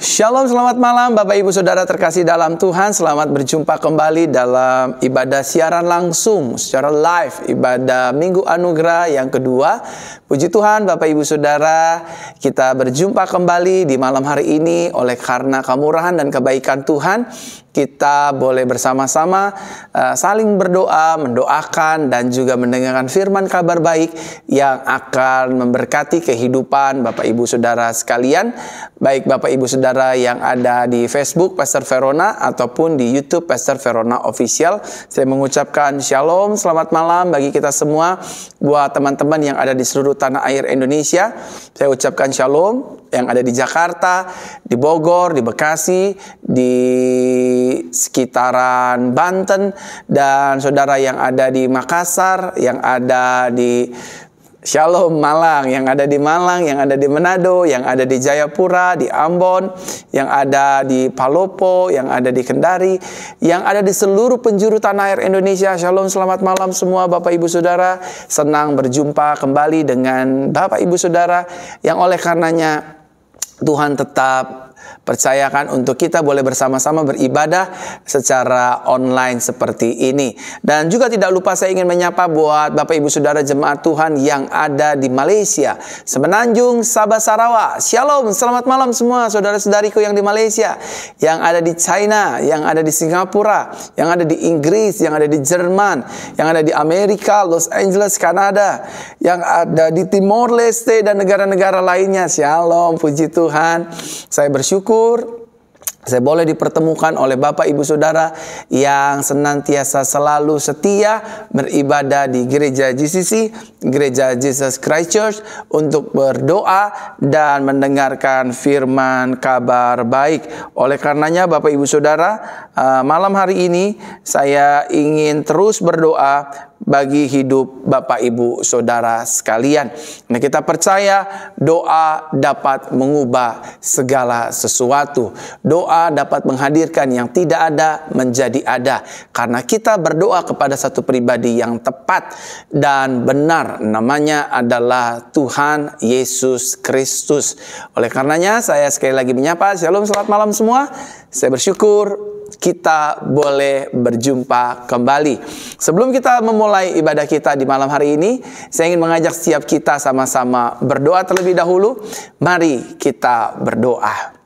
Shalom, selamat malam Bapak Ibu Saudara terkasih dalam Tuhan. Selamat berjumpa kembali dalam ibadah siaran langsung secara live ibadah Minggu Anugerah yang kedua. Puji Tuhan Bapak Ibu Saudara, kita berjumpa kembali di malam hari ini oleh karena kemurahan dan kebaikan Tuhan kita boleh bersama-sama uh, saling berdoa, mendoakan dan juga mendengarkan firman kabar baik yang akan memberkati kehidupan Bapak Ibu Saudara sekalian, baik Bapak Ibu Saudara yang ada di Facebook Pastor Verona ataupun di YouTube Pastor Verona Official. Saya mengucapkan shalom, selamat malam bagi kita semua buat teman-teman yang ada di seluruh tanah air Indonesia. Saya ucapkan shalom yang ada di Jakarta, di Bogor, di Bekasi, di sekitaran Banten dan saudara yang ada di Makassar, yang ada di Shalom Malang, yang ada di Malang, yang ada di Manado, yang ada di Jayapura, di Ambon, yang ada di Palopo, yang ada di Kendari, yang ada di seluruh penjuru tanah air Indonesia. Shalom, selamat malam semua Bapak Ibu Saudara. Senang berjumpa kembali dengan Bapak Ibu Saudara yang oleh karenanya Tuhan tetap percayakan untuk kita boleh bersama-sama beribadah secara online seperti ini. Dan juga tidak lupa saya ingin menyapa buat Bapak Ibu Saudara jemaat Tuhan yang ada di Malaysia, Semenanjung, Sabah, Sarawak. Shalom, selamat malam semua saudara-saudariku yang di Malaysia, yang ada di China, yang ada di Singapura, yang ada di Inggris, yang ada di Jerman, yang ada di Amerika, Los Angeles, Kanada, yang ada di Timor Leste dan negara-negara lainnya. Shalom, puji Tuhan. Saya bersyukur bersyukur saya boleh dipertemukan oleh Bapak Ibu Saudara yang senantiasa selalu setia beribadah di gereja GCC, gereja Jesus Christ Church untuk berdoa dan mendengarkan firman kabar baik. Oleh karenanya Bapak Ibu Saudara, eh, malam hari ini saya ingin terus berdoa bagi hidup Bapak Ibu Saudara sekalian. Nah, kita percaya doa dapat mengubah segala sesuatu. Doa dapat menghadirkan yang tidak ada menjadi ada karena kita berdoa kepada satu pribadi yang tepat dan benar namanya adalah Tuhan Yesus Kristus. Oleh karenanya saya sekali lagi menyapa, Shalom selamat malam semua. Saya bersyukur kita boleh berjumpa kembali. Sebelum kita memulai ibadah kita di malam hari ini, saya ingin mengajak setiap kita sama-sama berdoa terlebih dahulu. Mari kita berdoa.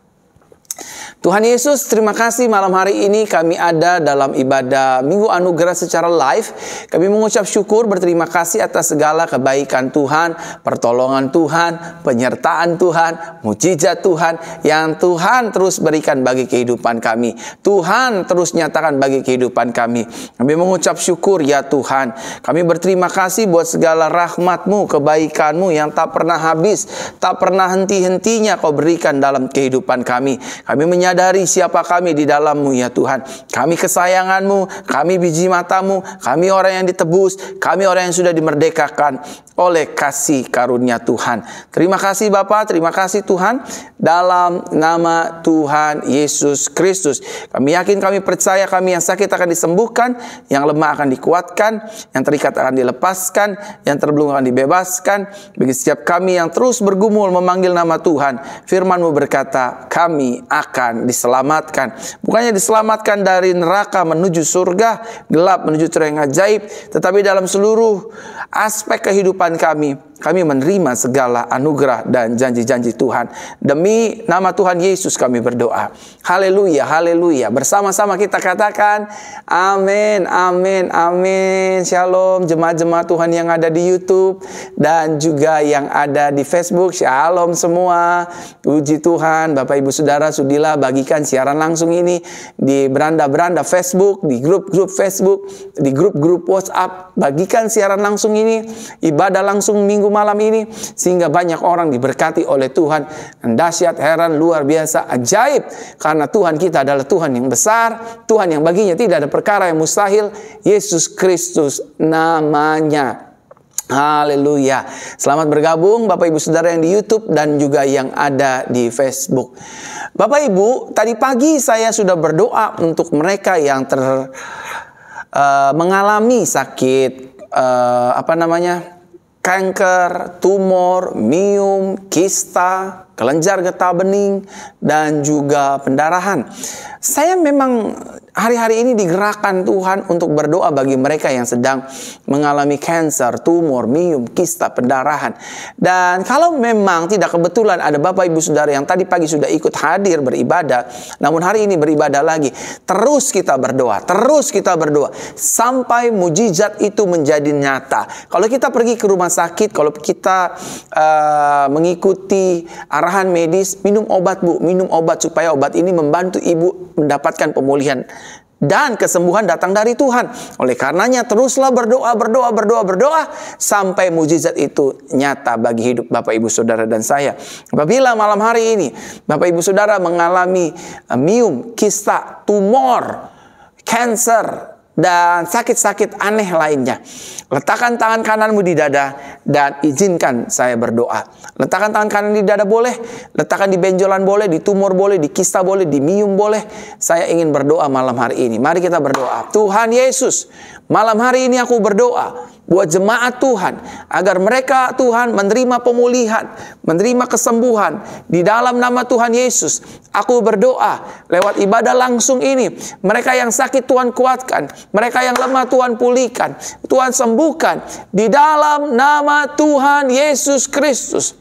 Tuhan Yesus, terima kasih malam hari ini kami ada dalam ibadah Minggu Anugerah secara live. Kami mengucap syukur, berterima kasih atas segala kebaikan Tuhan, pertolongan Tuhan, penyertaan Tuhan, mujizat Tuhan yang Tuhan terus berikan bagi kehidupan kami. Tuhan terus nyatakan bagi kehidupan kami. Kami mengucap syukur ya Tuhan. Kami berterima kasih buat segala rahmatmu, kebaikanmu yang tak pernah habis, tak pernah henti-hentinya kau berikan dalam kehidupan kami. Kami menyadari siapa kami di dalammu ya Tuhan. Kami kesayanganmu, kami biji matamu, kami orang yang ditebus, kami orang yang sudah dimerdekakan oleh kasih karunia Tuhan. Terima kasih Bapak, terima kasih Tuhan. Dalam nama Tuhan Yesus Kristus. Kami yakin, kami percaya kami yang sakit akan disembuhkan, yang lemah akan dikuatkan, yang terikat akan dilepaskan, yang terbelung akan dibebaskan. Bagi setiap kami yang terus bergumul memanggil nama Tuhan, firmanmu berkata, kami akan diselamatkan. Bukannya diselamatkan dari neraka menuju surga, gelap menuju terang ajaib, tetapi dalam seluruh aspek kehidupan kami kami menerima segala anugerah dan janji-janji Tuhan. Demi nama Tuhan Yesus kami berdoa. Haleluya, haleluya. Bersama-sama kita katakan amin, amin, amin. Shalom jemaat-jemaat Tuhan yang ada di YouTube dan juga yang ada di Facebook. Shalom semua. Puji Tuhan, Bapak Ibu Saudara sudilah bagikan siaran langsung ini di beranda-beranda Facebook, di grup-grup Facebook, di grup-grup WhatsApp. Bagikan siaran langsung ini, ibadah langsung minggu malam ini sehingga banyak orang diberkati oleh Tuhan dahsyat heran luar biasa ajaib karena Tuhan kita adalah Tuhan yang besar Tuhan yang baginya tidak ada perkara yang mustahil Yesus Kristus namanya Haleluya. Selamat bergabung Bapak Ibu Saudara yang di YouTube dan juga yang ada di Facebook. Bapak Ibu, tadi pagi saya sudah berdoa untuk mereka yang ter uh, mengalami sakit uh, apa namanya? kanker, tumor, mium, kista, kelenjar getah bening, dan juga pendarahan. Saya memang Hari-hari ini digerakkan Tuhan untuk berdoa bagi mereka yang sedang mengalami kanker, tumor, mium, kista, pendarahan. Dan kalau memang tidak kebetulan ada Bapak Ibu Saudara yang tadi pagi sudah ikut hadir beribadah, namun hari ini beribadah lagi, terus kita berdoa, terus kita berdoa sampai mujizat itu menjadi nyata. Kalau kita pergi ke rumah sakit, kalau kita uh, mengikuti arahan medis, minum obat Bu, minum obat supaya obat ini membantu ibu mendapatkan pemulihan dan kesembuhan datang dari Tuhan. Oleh karenanya teruslah berdoa, berdoa, berdoa, berdoa sampai mujizat itu nyata bagi hidup Bapak Ibu Saudara dan saya. Apabila malam hari ini Bapak Ibu Saudara mengalami eh, mium, kista, tumor, cancer, dan sakit-sakit aneh lainnya. Letakkan tangan kananmu di dada dan izinkan saya berdoa. Letakkan tangan kanan di dada boleh, letakkan di benjolan boleh, di tumor boleh, di kista boleh, di mium boleh. Saya ingin berdoa malam hari ini. Mari kita berdoa. Tuhan Yesus, Malam hari ini aku berdoa buat jemaat Tuhan agar mereka Tuhan menerima pemulihan, menerima kesembuhan di dalam nama Tuhan Yesus. Aku berdoa lewat ibadah langsung ini, mereka yang sakit Tuhan kuatkan, mereka yang lemah Tuhan pulihkan, Tuhan sembuhkan di dalam nama Tuhan Yesus Kristus.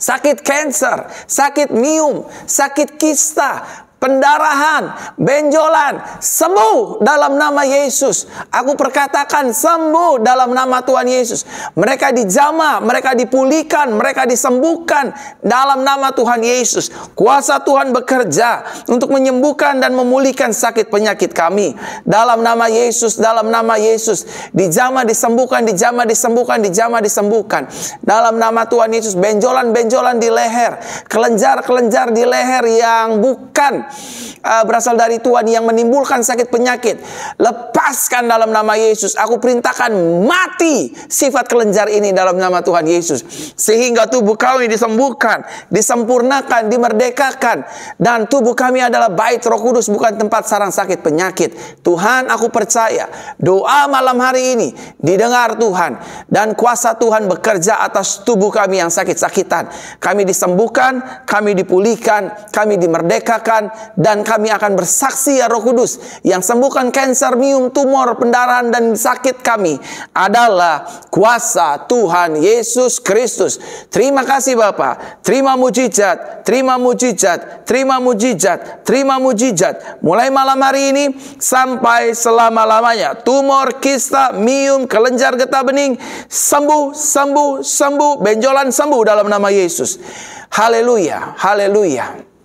Sakit kanker, sakit mium, sakit kista, pendarahan, benjolan, sembuh dalam nama Yesus. Aku perkatakan sembuh dalam nama Tuhan Yesus. Mereka dijama, mereka dipulihkan, mereka disembuhkan dalam nama Tuhan Yesus. Kuasa Tuhan bekerja untuk menyembuhkan dan memulihkan sakit penyakit kami. Dalam nama Yesus, dalam nama Yesus. Dijama, disembuhkan, dijama, disembuhkan, dijama, disembuhkan. Dalam nama Tuhan Yesus, benjolan-benjolan di leher, kelenjar-kelenjar di leher yang bukan uh, berasal dari Tuhan yang menimbulkan sakit penyakit. Lepaskan dalam nama Yesus. Aku perintahkan mati sifat kelenjar ini dalam nama Tuhan Yesus. Sehingga tubuh kami disembuhkan, disempurnakan, dimerdekakan. Dan tubuh kami adalah bait roh kudus bukan tempat sarang sakit penyakit. Tuhan aku percaya doa malam hari ini didengar Tuhan. Dan kuasa Tuhan bekerja atas tubuh kami yang sakit-sakitan. Kami disembuhkan, kami dipulihkan, kami dimerdekakan, dan kami akan bersaksi ya Roh Kudus yang sembuhkan kanker, mium, tumor, pendarahan dan sakit kami adalah kuasa Tuhan Yesus Kristus. Terima kasih Bapa. Terima mujizat, terima mujizat, terima mujizat, terima mujizat. Mulai malam hari ini sampai selama-lamanya tumor, kista, mium, kelenjar getah bening sembuh, sembuh, sembuh, benjolan sembuh dalam nama Yesus. Haleluya, haleluya.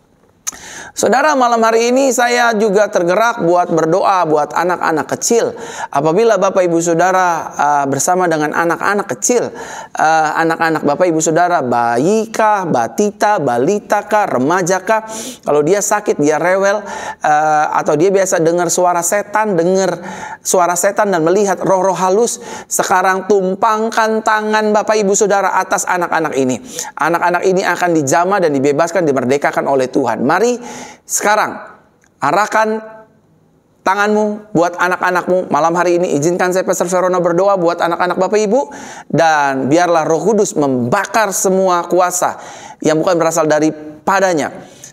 Saudara, malam hari ini saya juga tergerak buat berdoa buat anak-anak kecil. Apabila Bapak Ibu Saudara uh, bersama dengan anak-anak kecil, uh, anak-anak uh, Bapak Ibu Saudara, bayi kah, batita, balita kah, remaja kah, kalau dia sakit, dia rewel, uh, atau dia biasa dengar suara setan, dengar suara setan dan melihat roh-roh halus, sekarang tumpangkan tangan Bapak Ibu Saudara atas anak-anak ini. Anak-anak ini akan dijama dan dibebaskan, dimerdekakan oleh Tuhan. Mari sekarang, arahkan tanganmu buat anak-anakmu. Malam hari ini izinkan saya Pastor Verona berdoa buat anak-anak Bapak Ibu. Dan biarlah roh kudus membakar semua kuasa yang bukan berasal dari padanya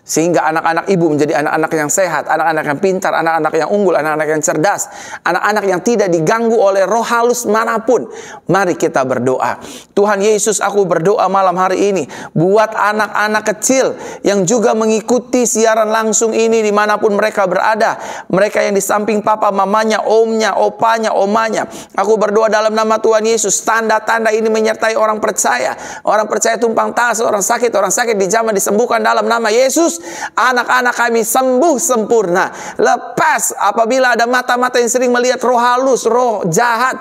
sehingga anak-anak ibu menjadi anak-anak yang sehat, anak-anak yang pintar, anak-anak yang unggul, anak-anak yang cerdas, anak-anak yang tidak diganggu oleh roh halus manapun. Mari kita berdoa. Tuhan Yesus, aku berdoa malam hari ini buat anak-anak kecil yang juga mengikuti siaran langsung ini dimanapun mereka berada. Mereka yang di samping papa, mamanya, omnya, opanya, omanya. Aku berdoa dalam nama Tuhan Yesus, tanda-tanda ini menyertai orang percaya. Orang percaya tumpang tas, orang sakit, orang sakit di zaman disembuhkan dalam nama Yesus. Anak-anak kami sembuh sempurna. Lepas apabila ada mata-mata yang sering melihat roh halus, roh jahat,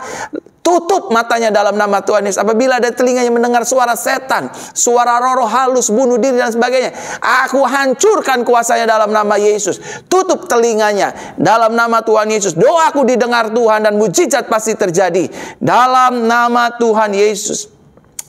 Tutup matanya dalam nama Tuhan Yesus. Apabila ada telinga yang mendengar suara setan, suara roh halus, bunuh diri dan sebagainya. Aku hancurkan kuasanya dalam nama Yesus. Tutup telinganya dalam nama Tuhan Yesus. Doaku didengar Tuhan dan mujizat pasti terjadi. Dalam nama Tuhan Yesus.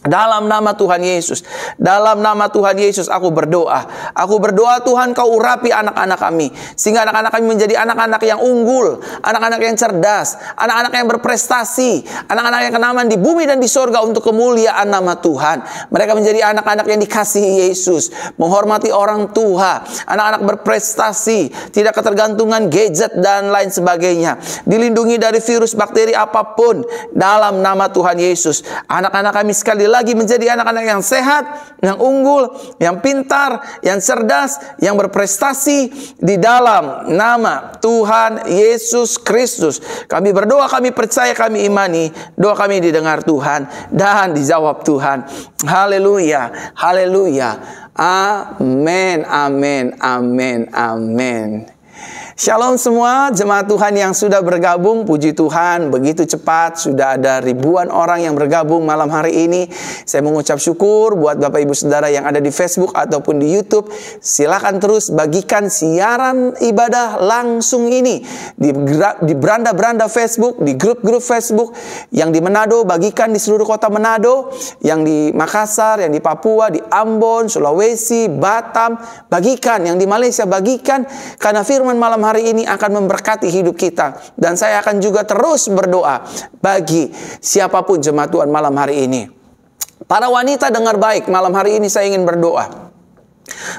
Dalam nama Tuhan Yesus, dalam nama Tuhan Yesus aku berdoa. Aku berdoa Tuhan kau urapi anak-anak kami. Sehingga anak-anak kami menjadi anak-anak yang unggul, anak-anak yang cerdas, anak-anak yang berprestasi, anak-anak yang kenaman di bumi dan di sorga untuk kemuliaan nama Tuhan. Mereka menjadi anak-anak yang dikasihi Yesus, menghormati orang tua, anak-anak berprestasi, tidak ketergantungan gadget dan lain sebagainya. Dilindungi dari virus, bakteri apapun dalam nama Tuhan Yesus. Anak-anak kami sekali lagi lagi menjadi anak-anak yang sehat, yang unggul, yang pintar, yang cerdas, yang berprestasi di dalam nama Tuhan Yesus Kristus. Kami berdoa, kami percaya, kami imani, doa kami didengar Tuhan dan dijawab Tuhan. Haleluya, haleluya. Amin, amin, amin, amin. Shalom semua jemaat Tuhan yang sudah bergabung Puji Tuhan begitu cepat Sudah ada ribuan orang yang bergabung malam hari ini Saya mengucap syukur Buat Bapak Ibu Saudara yang ada di Facebook Ataupun di Youtube Silahkan terus bagikan siaran ibadah langsung ini Di, beranda-beranda Facebook Di grup-grup Facebook Yang di Manado bagikan di seluruh kota Manado Yang di Makassar, yang di Papua, di Ambon, Sulawesi, Batam Bagikan yang di Malaysia bagikan Karena firman malam hari ini akan memberkati hidup kita. Dan saya akan juga terus berdoa bagi siapapun jemaat Tuhan malam hari ini. Para wanita dengar baik, malam hari ini saya ingin berdoa.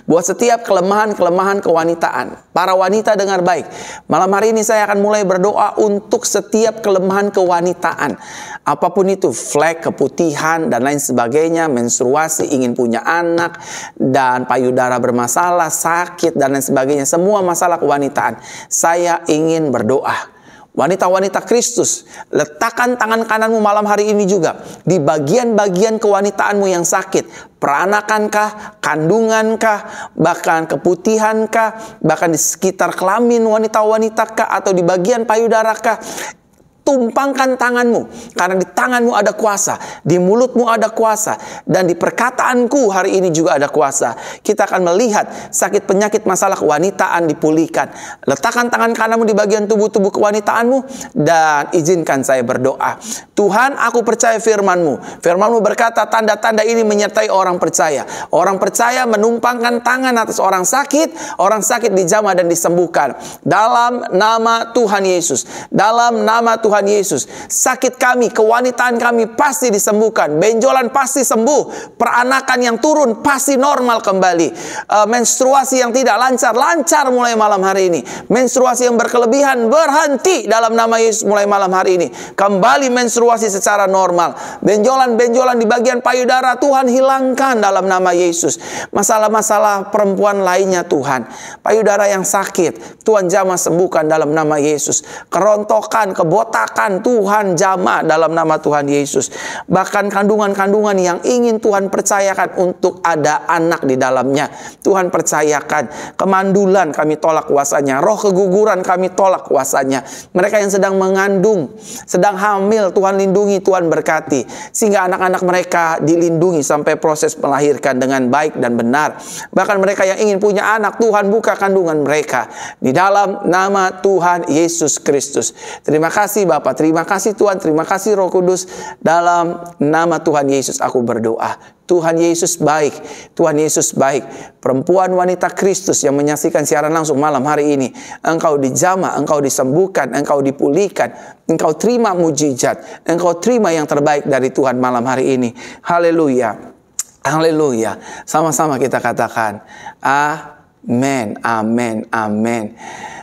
Buat setiap kelemahan-kelemahan kewanitaan, para wanita dengar baik. Malam hari ini saya akan mulai berdoa untuk setiap kelemahan kewanitaan. Apapun itu, flek, keputihan, dan lain sebagainya, menstruasi, ingin punya anak, dan payudara bermasalah, sakit, dan lain sebagainya. Semua masalah kewanitaan. Saya ingin berdoa Wanita-wanita Kristus, letakkan tangan kananmu malam hari ini juga di bagian-bagian kewanitaanmu yang sakit. Peranakankah, kandungankah, bahkan keputihankah, bahkan di sekitar kelamin wanita-wanitakah atau di bagian payudarakah tumpangkan tanganmu karena di tanganmu ada kuasa, di mulutmu ada kuasa dan di perkataanku hari ini juga ada kuasa. Kita akan melihat sakit penyakit masalah kewanitaan dipulihkan. Letakkan tangan kananmu di bagian tubuh-tubuh kewanitaanmu dan izinkan saya berdoa. Tuhan, aku percaya firman-Mu. Firman-Mu berkata tanda-tanda ini menyertai orang percaya. Orang percaya menumpangkan tangan atas orang sakit, orang sakit dijamah dan disembuhkan. Dalam nama Tuhan Yesus, dalam nama Tuhan Tuhan Yesus. Sakit kami, kewanitaan kami pasti disembuhkan. Benjolan pasti sembuh. Peranakan yang turun pasti normal kembali. E, menstruasi yang tidak lancar, lancar mulai malam hari ini. Menstruasi yang berkelebihan berhenti dalam nama Yesus mulai malam hari ini. Kembali menstruasi secara normal. Benjolan-benjolan di bagian payudara Tuhan hilangkan dalam nama Yesus. Masalah-masalah perempuan lainnya Tuhan. Payudara yang sakit, Tuhan jamah sembuhkan dalam nama Yesus. Kerontokan, kebotakan katakan Tuhan jama dalam nama Tuhan Yesus. Bahkan kandungan-kandungan yang ingin Tuhan percayakan untuk ada anak di dalamnya. Tuhan percayakan. Kemandulan kami tolak kuasanya. Roh keguguran kami tolak kuasanya. Mereka yang sedang mengandung, sedang hamil, Tuhan lindungi, Tuhan berkati. Sehingga anak-anak mereka dilindungi sampai proses melahirkan dengan baik dan benar. Bahkan mereka yang ingin punya anak, Tuhan buka kandungan mereka. Di dalam nama Tuhan Yesus Kristus. Terima kasih Bapa, terima kasih Tuhan, terima kasih Roh Kudus. Dalam nama Tuhan Yesus aku berdoa. Tuhan Yesus baik, Tuhan Yesus baik. Perempuan wanita Kristus yang menyaksikan siaran langsung malam hari ini, engkau dijama, engkau disembuhkan, engkau dipulihkan, engkau terima mujizat, engkau terima yang terbaik dari Tuhan malam hari ini. Haleluya. Haleluya. Sama-sama kita katakan, ah Amin, amen, amen.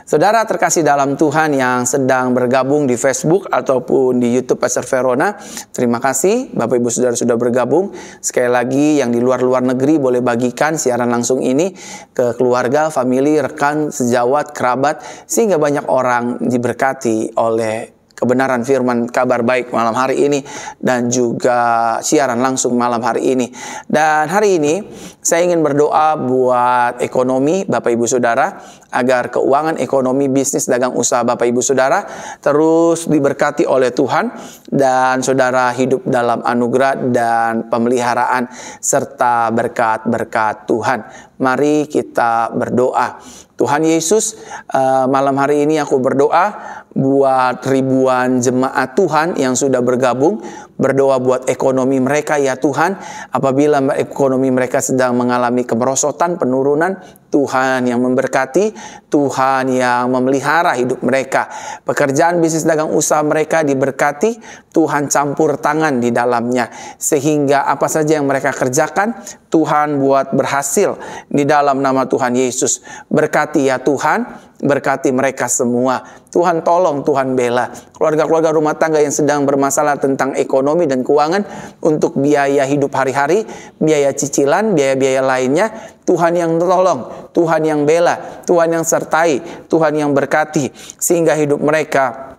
Saudara terkasih dalam Tuhan yang sedang bergabung di Facebook ataupun di YouTube Pastor Verona, terima kasih Bapak Ibu Saudara sudah bergabung. Sekali lagi yang di luar-luar negeri boleh bagikan siaran langsung ini ke keluarga, famili, rekan, sejawat, kerabat sehingga banyak orang diberkati oleh kebenaran firman kabar baik malam hari ini dan juga siaran langsung malam hari ini. Dan hari ini saya ingin berdoa buat ekonomi Bapak Ibu Saudara agar keuangan ekonomi bisnis dagang usaha Bapak Ibu Saudara terus diberkati oleh Tuhan dan saudara hidup dalam anugerah dan pemeliharaan serta berkat-berkat Tuhan mari kita berdoa. Tuhan Yesus, eh, malam hari ini aku berdoa buat ribuan jemaat Tuhan yang sudah bergabung, berdoa buat ekonomi mereka ya Tuhan. Apabila ekonomi mereka sedang mengalami kemerosotan, penurunan, Tuhan yang memberkati, Tuhan yang memelihara hidup mereka. Pekerjaan bisnis dagang usaha mereka diberkati, Tuhan campur tangan di dalamnya. Sehingga apa saja yang mereka kerjakan, Tuhan buat berhasil di dalam nama Tuhan Yesus. Berkati ya Tuhan, berkati mereka semua. Tuhan tolong, Tuhan bela. Keluarga-keluarga rumah tangga yang sedang bermasalah tentang ekonomi dan keuangan untuk biaya hidup hari-hari, biaya cicilan, biaya-biaya lainnya, Tuhan yang tolong, Tuhan yang bela, Tuhan yang sertai, Tuhan yang berkati sehingga hidup mereka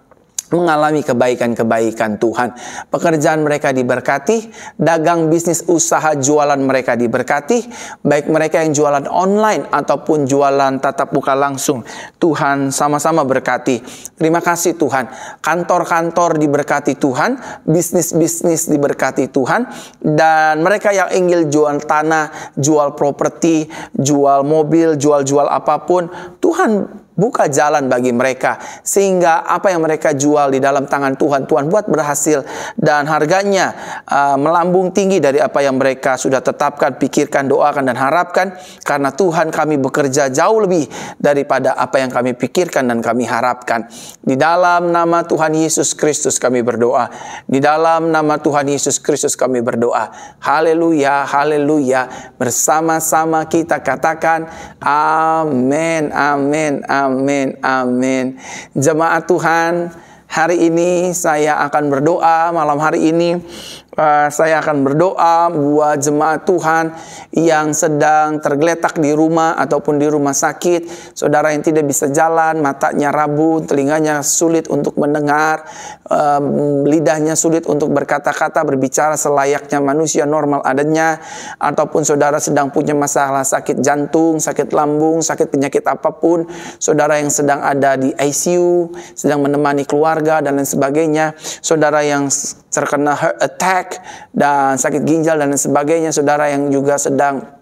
mengalami kebaikan-kebaikan Tuhan. Pekerjaan mereka diberkati, dagang bisnis usaha jualan mereka diberkati, baik mereka yang jualan online ataupun jualan tatap muka langsung. Tuhan sama-sama berkati. Terima kasih Tuhan. Kantor-kantor diberkati Tuhan, bisnis-bisnis diberkati Tuhan, dan mereka yang ingin jual tanah, jual properti, jual mobil, jual-jual apapun, Tuhan buka jalan bagi mereka sehingga apa yang mereka jual di dalam tangan Tuhan Tuhan buat berhasil dan harganya uh, melambung tinggi dari apa yang mereka sudah tetapkan, pikirkan, doakan dan harapkan karena Tuhan kami bekerja jauh lebih daripada apa yang kami pikirkan dan kami harapkan. Di dalam nama Tuhan Yesus Kristus kami berdoa. Di dalam nama Tuhan Yesus Kristus kami berdoa. Haleluya, haleluya. Bersama-sama kita katakan amin, amin, amin. Amin, amin. Jemaat Tuhan, hari ini saya akan berdoa malam hari ini Eh, saya akan berdoa buat jemaat Tuhan yang sedang tergeletak di rumah ataupun di rumah sakit, saudara yang tidak bisa jalan, matanya rabun, telinganya sulit untuk mendengar, lidahnya sulit untuk berkata-kata, berbicara selayaknya manusia normal adanya, ataupun saudara sedang punya masalah sakit jantung, sakit lambung, sakit penyakit apapun, saudara yang sedang ada di ICU, sedang menemani keluarga dan lain sebagainya, saudara yang terkena heart attack dan sakit ginjal dan sebagainya saudara yang juga sedang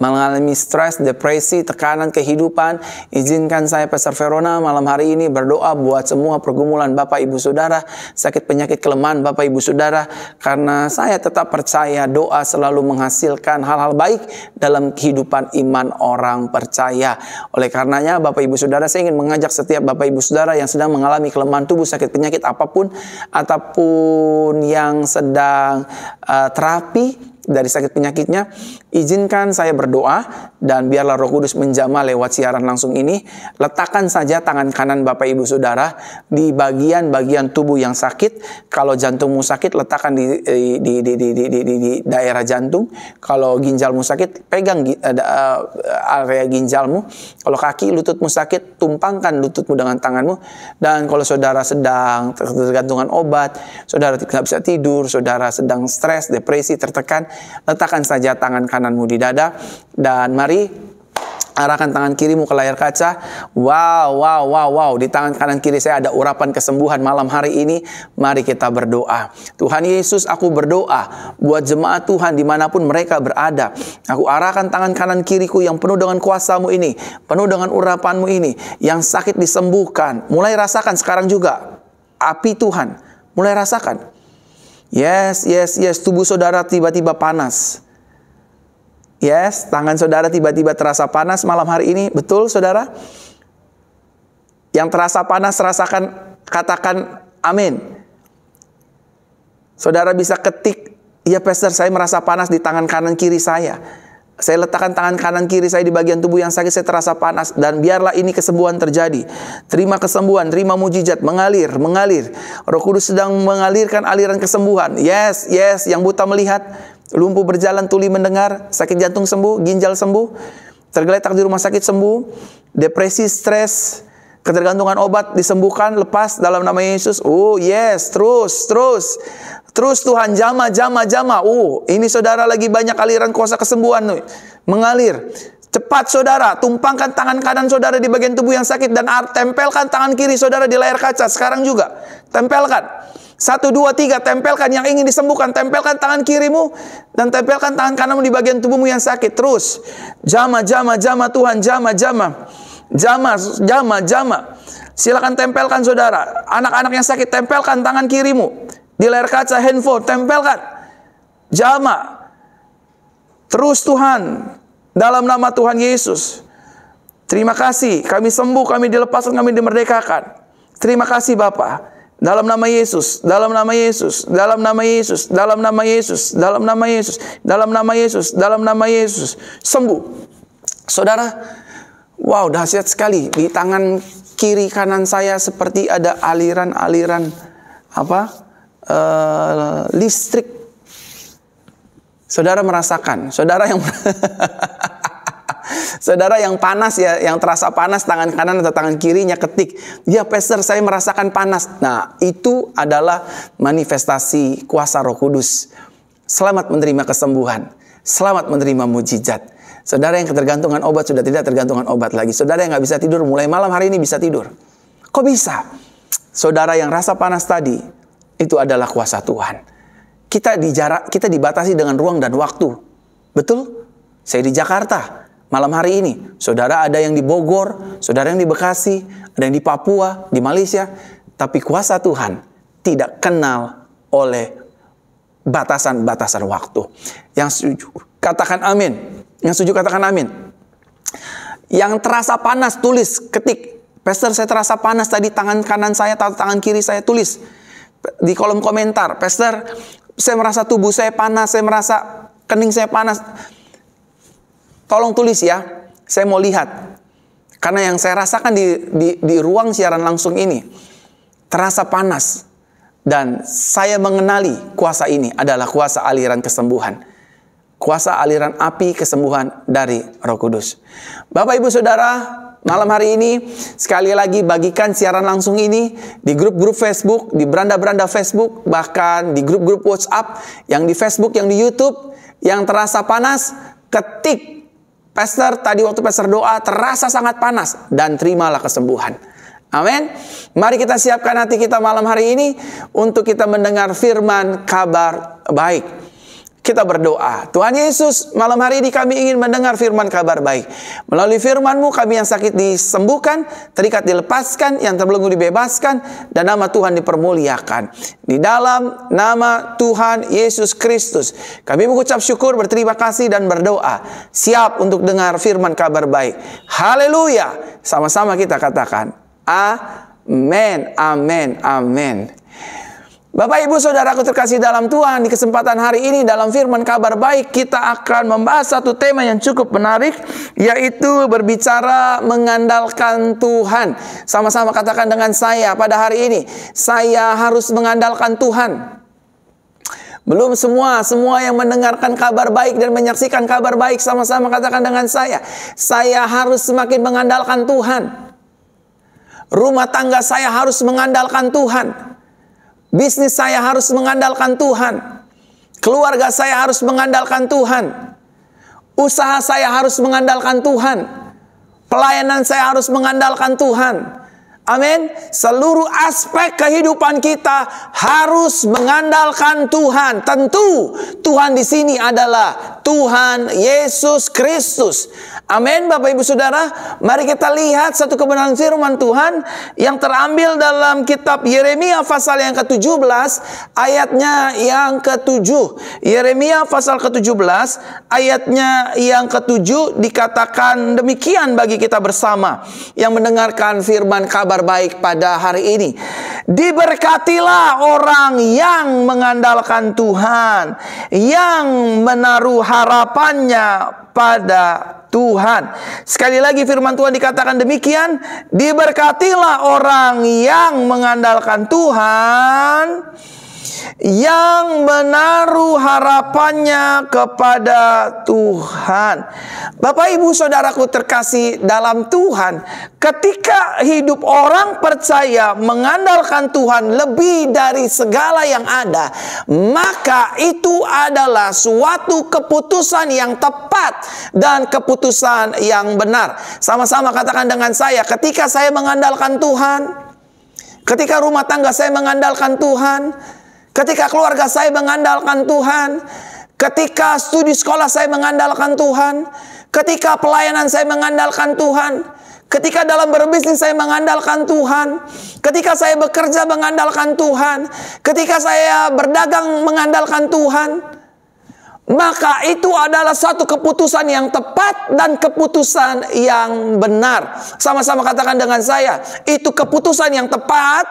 mengalami stres, depresi, tekanan kehidupan, izinkan saya Pastor Verona malam hari ini berdoa buat semua pergumulan Bapak Ibu Saudara, sakit penyakit kelemahan Bapak Ibu Saudara, karena saya tetap percaya doa selalu menghasilkan hal-hal baik dalam kehidupan iman orang percaya. Oleh karenanya Bapak Ibu Saudara, saya ingin mengajak setiap Bapak Ibu Saudara yang sedang mengalami kelemahan tubuh, sakit penyakit apapun, ataupun yang sedang uh, terapi, dari sakit penyakitnya, izinkan saya berdoa dan biarlah Roh Kudus menjama lewat siaran langsung ini. Letakkan saja tangan kanan Bapak Ibu Saudara di bagian-bagian tubuh yang sakit. Kalau jantungmu sakit, letakkan di eh, di di di di, di, di daerah jantung. Kalau ginjalmu sakit, pegang eh, eh, area ginjalmu. Kalau kaki lututmu sakit, tumpangkan lututmu dengan tanganmu. Dan kalau saudara sedang tergantungan obat, saudara tidak bisa tidur, saudara sedang stres, depresi, tertekan, Letakkan saja tangan kananmu di dada dan mari arahkan tangan kirimu ke layar kaca. Wow, wow, wow, wow. Di tangan kanan kiri saya ada urapan kesembuhan malam hari ini. Mari kita berdoa. Tuhan Yesus, aku berdoa buat jemaat Tuhan dimanapun mereka berada. Aku arahkan tangan kanan kiriku yang penuh dengan kuasamu ini, penuh dengan urapanmu ini, yang sakit disembuhkan. Mulai rasakan sekarang juga api Tuhan. Mulai rasakan Yes, yes, yes, tubuh saudara tiba-tiba panas. Yes, tangan saudara tiba-tiba terasa panas malam hari ini. Betul, saudara? Yang terasa panas, rasakan, katakan amin. Saudara bisa ketik, ya pastor saya merasa panas di tangan kanan kiri saya saya letakkan tangan kanan kiri saya di bagian tubuh yang sakit saya terasa panas dan biarlah ini kesembuhan terjadi. Terima kesembuhan, terima mujizat, mengalir, mengalir. Roh Kudus sedang mengalirkan aliran kesembuhan. Yes, yes, yang buta melihat, lumpuh berjalan, tuli mendengar, sakit jantung sembuh, ginjal sembuh, tergeletak di rumah sakit sembuh, depresi, stres, ketergantungan obat disembuhkan, lepas dalam nama Yesus. Oh, yes, terus, terus. Terus Tuhan jama, jama, jama. Uh, ini saudara lagi banyak aliran kuasa kesembuhan nih. Mengalir. Cepat saudara, tumpangkan tangan kanan saudara di bagian tubuh yang sakit dan tempelkan tangan kiri saudara di layar kaca sekarang juga. Tempelkan. Satu, dua, tiga, tempelkan yang ingin disembuhkan. Tempelkan tangan kirimu dan tempelkan tangan kananmu di bagian tubuhmu yang sakit. Terus, jama, jama, jama Tuhan, jama, jama. Jama, jama, jama. Silakan tempelkan saudara. Anak-anak yang sakit, tempelkan tangan kirimu. Di layar kaca handphone tempelkan. Jama. Terus Tuhan dalam nama Tuhan Yesus. Terima kasih kami sembuh, kami dilepaskan, kami dimerdekakan. Terima kasih Bapa Dalam nama Yesus, dalam nama Yesus, dalam nama Yesus, dalam nama Yesus, dalam nama Yesus, dalam nama Yesus, dalam nama Yesus, sembuh. Saudara, wow dahsyat sekali di tangan kiri kanan saya seperti ada aliran-aliran apa? Eh, listrik. Saudara merasakan, saudara yang saudara yang panas ya, yang terasa panas tangan kanan atau tangan kirinya ketik, ya peser saya merasakan panas. Nah, itu adalah manifestasi kuasa Roh Kudus. Selamat menerima kesembuhan, selamat menerima mujizat. Saudara yang ketergantungan obat sudah tidak tergantungan obat lagi. Saudara yang nggak bisa tidur mulai malam hari ini bisa tidur. Kok bisa? Saudara yang rasa panas tadi itu adalah kuasa Tuhan. Kita dijarak, kita dibatasi dengan ruang dan waktu. Betul? Saya di Jakarta malam hari ini. Saudara ada yang di Bogor, saudara yang di Bekasi, ada yang di Papua, di Malaysia. Tapi kuasa Tuhan tidak kenal oleh batasan-batasan waktu. Yang setuju, katakan amin. Yang setuju, katakan amin. Yang terasa panas, tulis, ketik. Pastor, saya terasa panas tadi tangan kanan saya atau tangan kiri saya, tulis di kolom komentar, Pastor, saya merasa tubuh saya panas, saya merasa kening saya panas. Tolong tulis ya, saya mau lihat. Karena yang saya rasakan di, di, di ruang siaran langsung ini, terasa panas. Dan saya mengenali kuasa ini adalah kuasa aliran kesembuhan. Kuasa aliran api kesembuhan dari roh kudus. Bapak ibu saudara, malam hari ini sekali lagi bagikan siaran langsung ini di grup-grup Facebook, di beranda-beranda Facebook, bahkan di grup-grup WhatsApp yang di Facebook, yang di YouTube, yang terasa panas, ketik Pastor tadi waktu pastor doa terasa sangat panas dan terimalah kesembuhan. Amin. Mari kita siapkan hati kita malam hari ini untuk kita mendengar firman kabar baik kita berdoa. Tuhan Yesus, malam hari ini kami ingin mendengar firman kabar baik. Melalui firman-Mu kami yang sakit disembuhkan, terikat dilepaskan, yang terbelenggu dibebaskan, dan nama Tuhan dipermuliakan. Di dalam nama Tuhan Yesus Kristus, kami mengucap syukur, berterima kasih, dan berdoa. Siap untuk dengar firman kabar baik. Haleluya. Sama-sama kita katakan, Amin, amin, amin. Bapak Ibu Saudaraku terkasih dalam Tuhan, di kesempatan hari ini dalam firman kabar baik kita akan membahas satu tema yang cukup menarik yaitu berbicara mengandalkan Tuhan. Sama-sama katakan dengan saya pada hari ini, saya harus mengandalkan Tuhan. Belum semua, semua yang mendengarkan kabar baik dan menyaksikan kabar baik sama-sama katakan dengan saya, saya harus semakin mengandalkan Tuhan. Rumah tangga saya harus mengandalkan Tuhan. Bisnis saya harus mengandalkan Tuhan. Keluarga saya harus mengandalkan Tuhan. Usaha saya harus mengandalkan Tuhan. Pelayanan saya harus mengandalkan Tuhan. Amin. Seluruh aspek kehidupan kita harus mengandalkan Tuhan. Tentu Tuhan di sini adalah Tuhan Yesus Kristus. Amin Bapak Ibu Saudara. Mari kita lihat satu kebenaran firman Tuhan yang terambil dalam kitab Yeremia pasal yang ke-17 ayatnya yang ke-7. Yeremia pasal ke-17 ayatnya yang ke-7 dikatakan demikian bagi kita bersama yang mendengarkan firman kabar kabar baik pada hari ini. Diberkatilah orang yang mengandalkan Tuhan, yang menaruh harapannya pada Tuhan. Sekali lagi firman Tuhan dikatakan demikian, diberkatilah orang yang mengandalkan Tuhan yang menaruh harapannya kepada Tuhan. Bapak Ibu Saudaraku terkasih dalam Tuhan, ketika hidup orang percaya mengandalkan Tuhan lebih dari segala yang ada, maka itu adalah suatu keputusan yang tepat dan keputusan yang benar. Sama-sama katakan dengan saya, ketika saya mengandalkan Tuhan, ketika rumah tangga saya mengandalkan Tuhan, Ketika keluarga saya mengandalkan Tuhan, ketika studi sekolah saya mengandalkan Tuhan, ketika pelayanan saya mengandalkan Tuhan, ketika dalam berbisnis saya mengandalkan Tuhan, ketika saya bekerja mengandalkan Tuhan, ketika saya berdagang mengandalkan Tuhan, maka itu adalah satu keputusan yang tepat dan keputusan yang benar. Sama-sama katakan dengan saya, itu keputusan yang tepat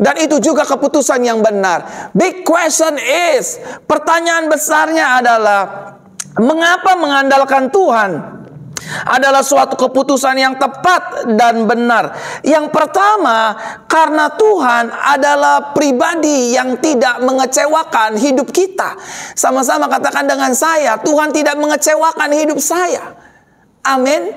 dan itu juga keputusan yang benar. Big question is, pertanyaan besarnya adalah mengapa mengandalkan Tuhan adalah suatu keputusan yang tepat dan benar. Yang pertama, karena Tuhan adalah pribadi yang tidak mengecewakan hidup kita. Sama-sama katakan dengan saya, Tuhan tidak mengecewakan hidup saya. Amin.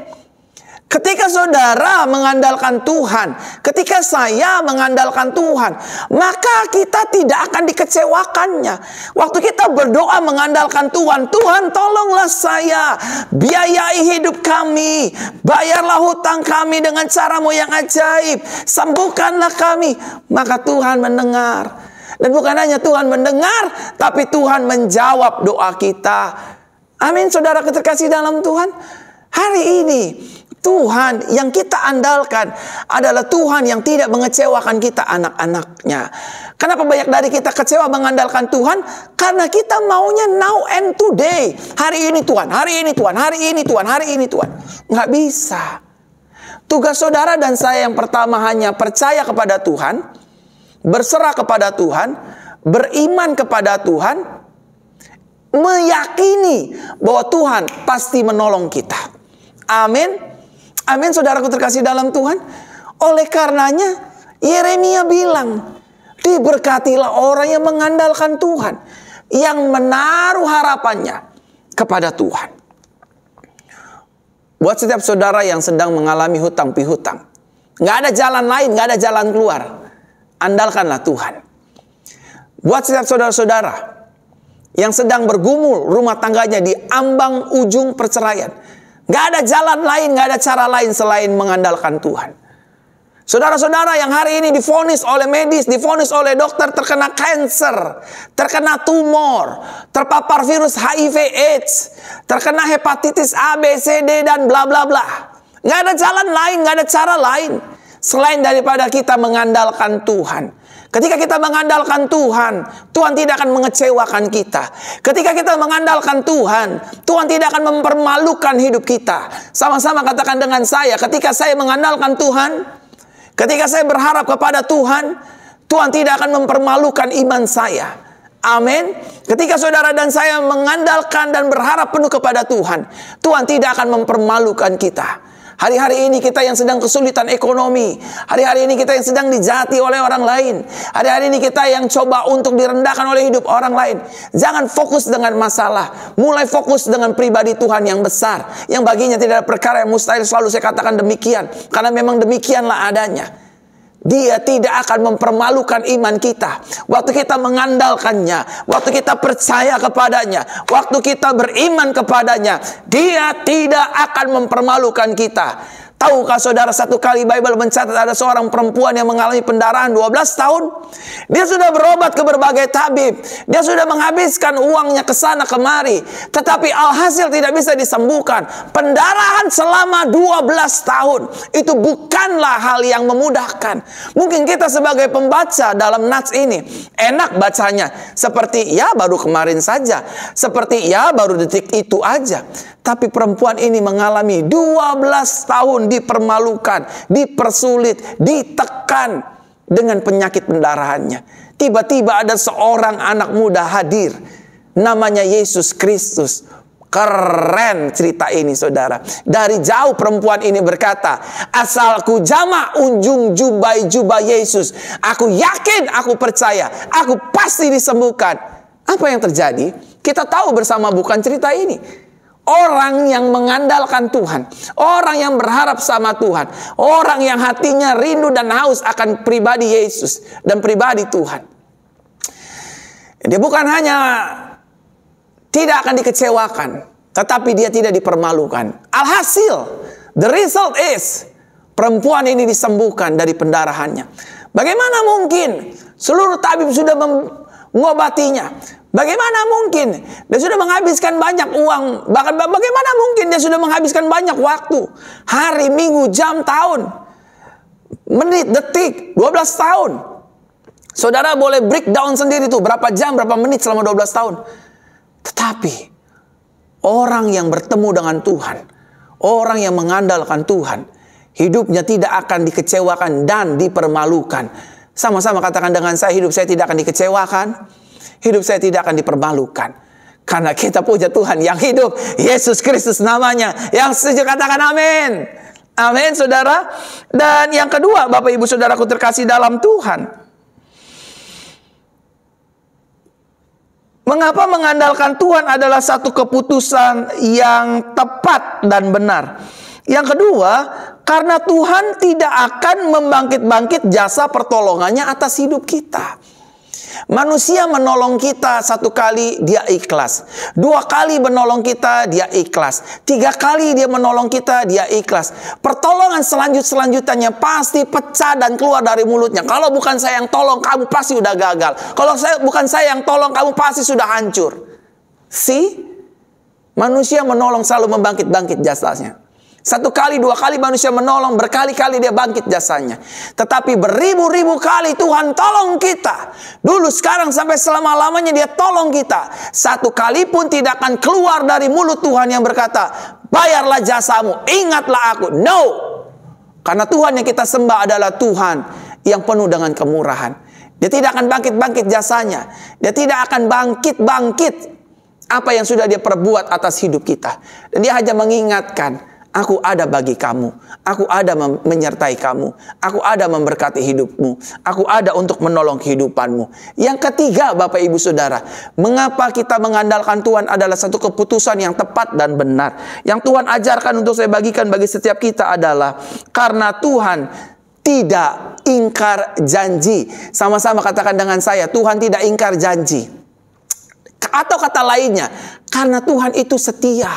Ketika saudara mengandalkan Tuhan, ketika saya mengandalkan Tuhan, maka kita tidak akan dikecewakannya. Waktu kita berdoa mengandalkan Tuhan, Tuhan tolonglah saya, biayai hidup kami, bayarlah hutang kami dengan caramu yang ajaib, sembuhkanlah kami. Maka Tuhan mendengar. Dan bukan hanya Tuhan mendengar, tapi Tuhan menjawab doa kita. Amin saudara keterkasih dalam Tuhan. Hari ini Tuhan yang kita andalkan adalah Tuhan yang tidak mengecewakan kita anak-anaknya. Kenapa banyak dari kita kecewa mengandalkan Tuhan? Karena kita maunya now and today. Hari ini Tuhan, hari ini Tuhan, hari ini Tuhan, hari ini Tuhan. Nggak bisa. Tugas saudara dan saya yang pertama hanya percaya kepada Tuhan, berserah kepada Tuhan, beriman kepada Tuhan, meyakini bahwa Tuhan pasti menolong kita. Amin. Amin saudaraku terkasih dalam Tuhan. Oleh karenanya Yeremia bilang, diberkatilah orang yang mengandalkan Tuhan, yang menaruh harapannya kepada Tuhan. Buat setiap saudara yang sedang mengalami hutang pihutang, Gak ada jalan lain, gak ada jalan keluar. Andalkanlah Tuhan. Buat setiap saudara-saudara yang sedang bergumul rumah tangganya di ambang ujung perceraian, Nggak ada jalan lain, nggak ada cara lain selain mengandalkan Tuhan. Saudara-saudara yang hari ini difonis oleh medis, difonis oleh dokter terkena kanker, terkena tumor, terpapar virus HIV AIDS, terkena hepatitis A, B, C, D, dan bla bla bla. Nggak ada jalan lain, nggak ada cara lain selain daripada kita mengandalkan Tuhan. Ketika kita mengandalkan Tuhan, Tuhan tidak akan mengecewakan kita. Ketika kita mengandalkan Tuhan, Tuhan tidak akan mempermalukan hidup kita. Sama-sama katakan dengan saya, ketika saya mengandalkan Tuhan, ketika saya berharap kepada Tuhan, Tuhan tidak akan mempermalukan iman saya. Amin. Ketika saudara dan saya mengandalkan dan berharap penuh kepada Tuhan, Tuhan tidak akan mempermalukan kita. Hari-hari ini kita yang sedang kesulitan ekonomi. Hari-hari ini kita yang sedang dijati oleh orang lain. Hari-hari ini kita yang coba untuk direndahkan oleh hidup orang lain. Jangan fokus dengan masalah. Mulai fokus dengan pribadi Tuhan yang besar. Yang baginya tidak ada perkara yang mustahil selalu saya katakan demikian. Karena memang demikianlah adanya. Dia tidak akan mempermalukan iman kita. Waktu kita mengandalkannya, waktu kita percaya kepadanya, waktu kita beriman kepadanya, dia tidak akan mempermalukan kita. Tahukah saudara satu kali Bible mencatat ada seorang perempuan yang mengalami pendarahan 12 tahun? Dia sudah berobat ke berbagai tabib. Dia sudah menghabiskan uangnya ke sana kemari. Tetapi alhasil tidak bisa disembuhkan. Pendarahan selama 12 tahun. Itu bukanlah hal yang memudahkan. Mungkin kita sebagai pembaca dalam nats ini. Enak bacanya. Seperti ya baru kemarin saja. Seperti ya baru detik itu aja. Tapi perempuan ini mengalami 12 tahun dipermalukan, dipersulit, ditekan dengan penyakit pendarahannya. Tiba-tiba ada seorang anak muda hadir. Namanya Yesus Kristus. Keren cerita ini saudara. Dari jauh perempuan ini berkata, asalku jamak unjung jubai-jubai Yesus. Aku yakin, aku percaya, aku pasti disembuhkan. Apa yang terjadi? Kita tahu bersama bukan cerita ini. Orang yang mengandalkan Tuhan, orang yang berharap sama Tuhan, orang yang hatinya rindu dan haus akan pribadi Yesus dan pribadi Tuhan. Dia bukan hanya tidak akan dikecewakan, tetapi dia tidak dipermalukan. Alhasil, the result is perempuan ini disembuhkan dari pendarahannya. Bagaimana mungkin seluruh tabib sudah mengobatinya, Bagaimana mungkin dia sudah menghabiskan banyak uang, bahkan bagaimana mungkin dia sudah menghabiskan banyak waktu, hari, minggu, jam, tahun, menit, detik, 12 tahun. Saudara boleh breakdown sendiri tuh berapa jam, berapa menit selama 12 tahun. Tetapi orang yang bertemu dengan Tuhan, orang yang mengandalkan Tuhan, hidupnya tidak akan dikecewakan dan dipermalukan. Sama-sama katakan dengan saya, hidup saya tidak akan dikecewakan Hidup saya tidak akan dipermalukan. Karena kita puja Tuhan yang hidup. Yesus Kristus namanya. Yang setuju katakan amin. Amin saudara. Dan yang kedua Bapak Ibu Saudaraku terkasih dalam Tuhan. Mengapa mengandalkan Tuhan adalah satu keputusan yang tepat dan benar. Yang kedua, karena Tuhan tidak akan membangkit-bangkit jasa pertolongannya atas hidup kita. Manusia menolong kita satu kali dia ikhlas, dua kali menolong kita dia ikhlas, tiga kali dia menolong kita dia ikhlas. Pertolongan selanjut selanjutannya pasti pecah dan keluar dari mulutnya. Kalau bukan saya yang tolong kamu pasti udah gagal. Kalau saya bukan saya yang tolong kamu pasti sudah hancur. Si manusia menolong selalu membangkit-bangkit jasanya. Satu kali, dua kali manusia menolong, berkali-kali dia bangkit jasanya. Tetapi beribu-ribu kali Tuhan tolong kita. Dulu, sekarang, sampai selama-lamanya dia tolong kita. Satu kali pun tidak akan keluar dari mulut Tuhan yang berkata, bayarlah jasamu, ingatlah aku. No! Karena Tuhan yang kita sembah adalah Tuhan yang penuh dengan kemurahan. Dia tidak akan bangkit-bangkit jasanya. Dia tidak akan bangkit-bangkit apa yang sudah dia perbuat atas hidup kita. Dan dia hanya mengingatkan, Aku ada bagi kamu. Aku ada menyertai kamu. Aku ada memberkati hidupmu. Aku ada untuk menolong kehidupanmu. Yang ketiga, Bapak Ibu Saudara, mengapa kita mengandalkan Tuhan adalah satu keputusan yang tepat dan benar. Yang Tuhan ajarkan untuk saya bagikan bagi setiap kita adalah karena Tuhan tidak ingkar janji. Sama-sama katakan dengan saya, Tuhan tidak ingkar janji. Atau kata lainnya, karena Tuhan itu setia.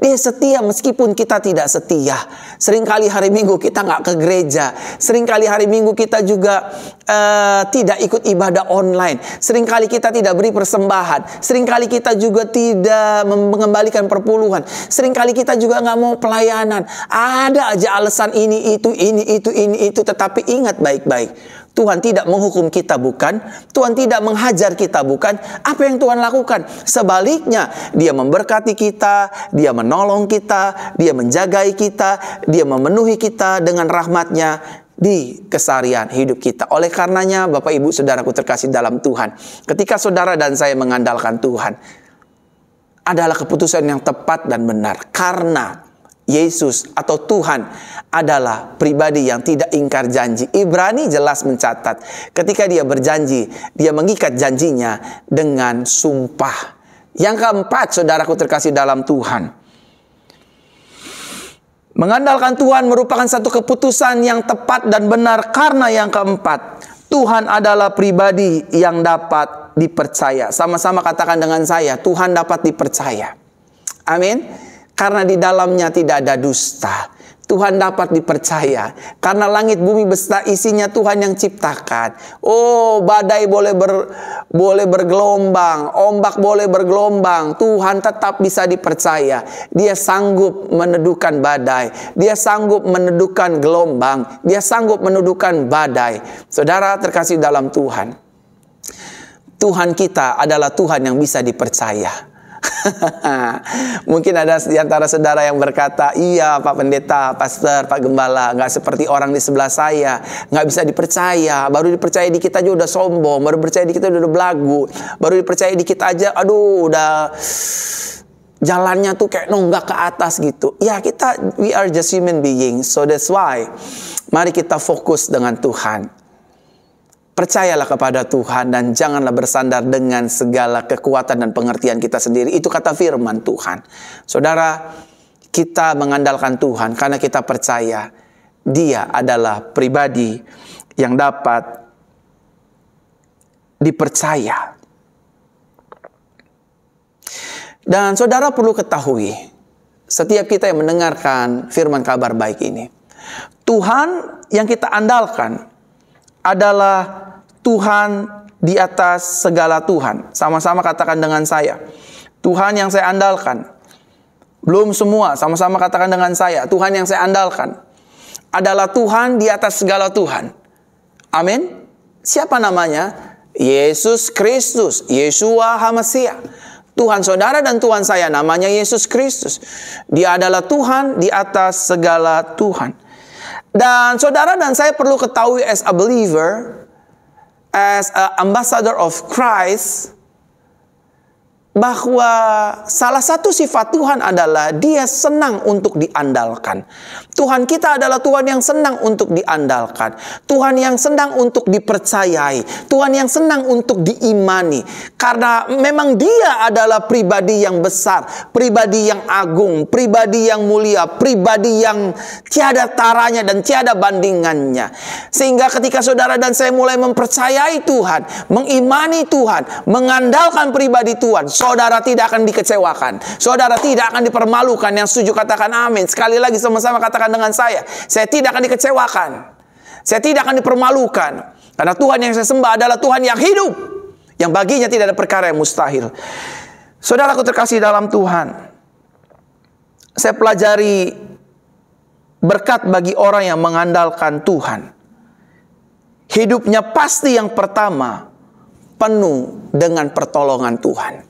Dia setia meskipun kita tidak setia. Seringkali hari Minggu kita nggak ke gereja. Seringkali hari Minggu kita juga uh, tidak ikut ibadah online. Seringkali kita tidak beri persembahan. Seringkali kita juga tidak mengembalikan perpuluhan. Seringkali kita juga nggak mau pelayanan. Ada aja alasan ini, itu, ini, itu, ini, itu. Tetapi ingat baik-baik Tuhan tidak menghukum kita bukan, Tuhan tidak menghajar kita bukan. Apa yang Tuhan lakukan? Sebaliknya, Dia memberkati kita, Dia menolong kita, Dia menjagai kita, Dia memenuhi kita dengan rahmatnya di kesarian hidup kita. Oleh karenanya, Bapak Ibu Saudaraku terkasih dalam Tuhan, ketika saudara dan saya mengandalkan Tuhan, adalah keputusan yang tepat dan benar karena Yesus atau Tuhan adalah pribadi yang tidak ingkar janji. Ibrani jelas mencatat ketika dia berjanji, dia mengikat janjinya dengan sumpah. Yang keempat, saudaraku terkasih dalam Tuhan. Mengandalkan Tuhan merupakan satu keputusan yang tepat dan benar karena yang keempat, Tuhan adalah pribadi yang dapat dipercaya. Sama-sama katakan dengan saya, Tuhan dapat dipercaya. Amin. Karena di dalamnya tidak ada dusta. Tuhan dapat dipercaya karena langit bumi beserta isinya Tuhan yang ciptakan. Oh, badai boleh ber, boleh bergelombang, ombak boleh bergelombang, Tuhan tetap bisa dipercaya. Dia sanggup menedukan badai, dia sanggup menedukan gelombang, dia sanggup menedukan badai. Saudara terkasih dalam Tuhan. Tuhan kita adalah Tuhan yang bisa dipercaya. Mungkin ada di antara saudara yang berkata, iya Pak Pendeta, Pastor, Pak Gembala, nggak seperti orang di sebelah saya, nggak bisa dipercaya, baru dipercaya di kita aja udah sombong, baru percaya di kita udah, belagu, baru dipercaya di kita aja, aduh udah jalannya tuh kayak nonggak ke atas gitu. Ya kita, we are just human being, so that's why, mari kita fokus dengan Tuhan. Percayalah kepada Tuhan dan janganlah bersandar dengan segala kekuatan dan pengertian kita sendiri. Itu kata firman Tuhan. Saudara, kita mengandalkan Tuhan karena kita percaya dia adalah pribadi yang dapat dipercaya. Dan saudara perlu ketahui, setiap kita yang mendengarkan firman kabar baik ini, Tuhan yang kita andalkan adalah Tuhan di atas segala Tuhan. Sama-sama katakan dengan saya. Tuhan yang saya andalkan. Belum semua, sama-sama katakan dengan saya. Tuhan yang saya andalkan adalah Tuhan di atas segala Tuhan. Amin. Siapa namanya? Yesus Kristus, Yeshua HaMasiah. Tuhan saudara dan Tuhan saya namanya Yesus Kristus. Dia adalah Tuhan di atas segala Tuhan. Dan saudara dan saya perlu ketahui as a believer, as an ambassador of Christ, bahwa salah satu sifat Tuhan adalah Dia senang untuk diandalkan. Tuhan kita adalah Tuhan yang senang untuk diandalkan, Tuhan yang senang untuk dipercayai, Tuhan yang senang untuk diimani, karena memang Dia adalah pribadi yang besar, pribadi yang agung, pribadi yang mulia, pribadi yang tiada taranya dan tiada bandingannya. Sehingga ketika saudara dan saya mulai mempercayai Tuhan, mengimani Tuhan, mengandalkan pribadi Tuhan Saudara tidak akan dikecewakan. Saudara tidak akan dipermalukan. Yang setuju katakan amin. Sekali lagi sama-sama katakan dengan saya. Saya tidak akan dikecewakan. Saya tidak akan dipermalukan. Karena Tuhan yang saya sembah adalah Tuhan yang hidup. Yang baginya tidak ada perkara yang mustahil. Saudara, aku terkasih dalam Tuhan. Saya pelajari berkat bagi orang yang mengandalkan Tuhan. Hidupnya pasti yang pertama penuh dengan pertolongan Tuhan.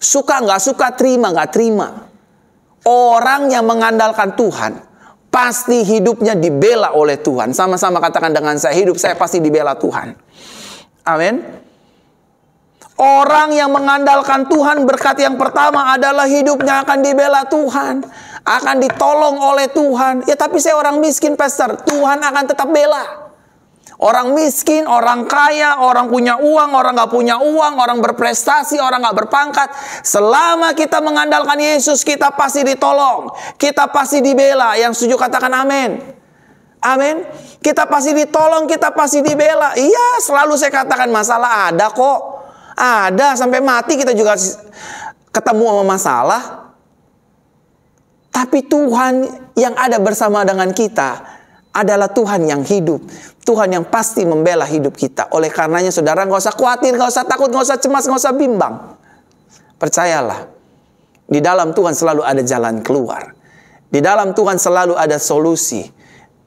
Suka nggak suka, terima nggak terima. Orang yang mengandalkan Tuhan, pasti hidupnya dibela oleh Tuhan. Sama-sama katakan dengan saya, hidup saya pasti dibela Tuhan. Amin. Orang yang mengandalkan Tuhan berkat yang pertama adalah hidupnya akan dibela Tuhan. Akan ditolong oleh Tuhan. Ya tapi saya orang miskin pastor, Tuhan akan tetap bela. Orang miskin, orang kaya, orang punya uang, orang gak punya uang, orang berprestasi, orang gak berpangkat. Selama kita mengandalkan Yesus, kita pasti ditolong. Kita pasti dibela. Yang setuju katakan amin. Amin. Kita pasti ditolong, kita pasti dibela. Iya, selalu saya katakan masalah ada kok. Ada sampai mati kita juga ketemu sama masalah. Tapi Tuhan yang ada bersama dengan kita, adalah Tuhan yang hidup. Tuhan yang pasti membela hidup kita. Oleh karenanya saudara nggak usah khawatir, nggak usah takut, nggak usah cemas, nggak usah bimbang. Percayalah, di dalam Tuhan selalu ada jalan keluar. Di dalam Tuhan selalu ada solusi.